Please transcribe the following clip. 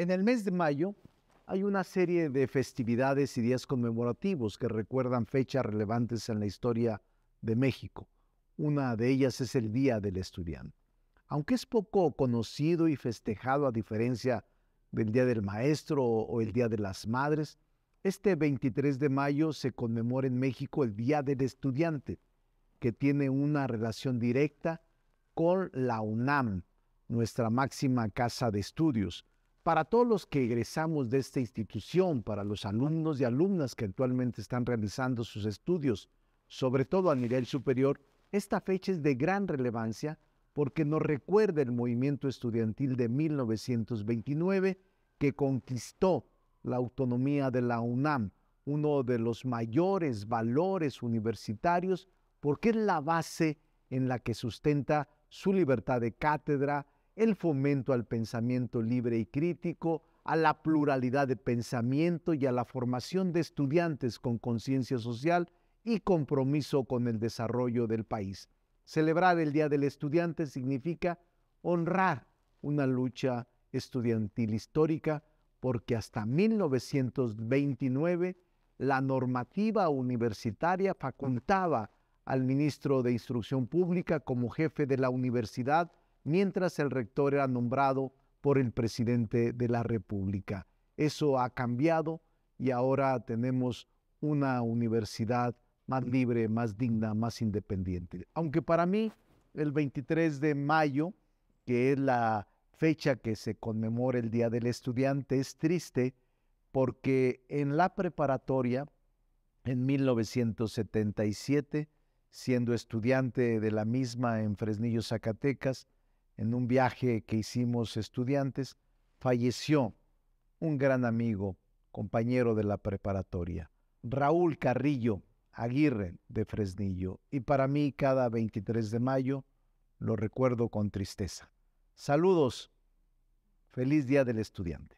En el mes de mayo hay una serie de festividades y días conmemorativos que recuerdan fechas relevantes en la historia de México. Una de ellas es el Día del Estudiante. Aunque es poco conocido y festejado a diferencia del Día del Maestro o el Día de las Madres, este 23 de mayo se conmemora en México el Día del Estudiante, que tiene una relación directa con la UNAM, nuestra máxima casa de estudios, para todos los que egresamos de esta institución, para los alumnos y alumnas que actualmente están realizando sus estudios, sobre todo a nivel superior, esta fecha es de gran relevancia porque nos recuerda el movimiento estudiantil de 1929 que conquistó la autonomía de la UNAM, uno de los mayores valores universitarios porque es la base en la que sustenta su libertad de cátedra, el fomento al pensamiento libre y crítico, a la pluralidad de pensamiento y a la formación de estudiantes con conciencia social y compromiso con el desarrollo del país. Celebrar el Día del Estudiante significa honrar una lucha estudiantil histórica porque hasta 1929 la normativa universitaria facultaba al ministro de Instrucción Pública como jefe de la universidad mientras el rector era nombrado por el presidente de la República. Eso ha cambiado y ahora tenemos una universidad más libre, más digna, más independiente. Aunque para mí el 23 de mayo, que es la fecha que se conmemora el Día del Estudiante, es triste porque en la preparatoria, en 1977, siendo estudiante de la misma en Fresnillo, Zacatecas, en un viaje que hicimos estudiantes, falleció un gran amigo, compañero de la preparatoria, Raúl Carrillo Aguirre de Fresnillo, y para mí cada 23 de mayo lo recuerdo con tristeza. Saludos, feliz día del estudiante.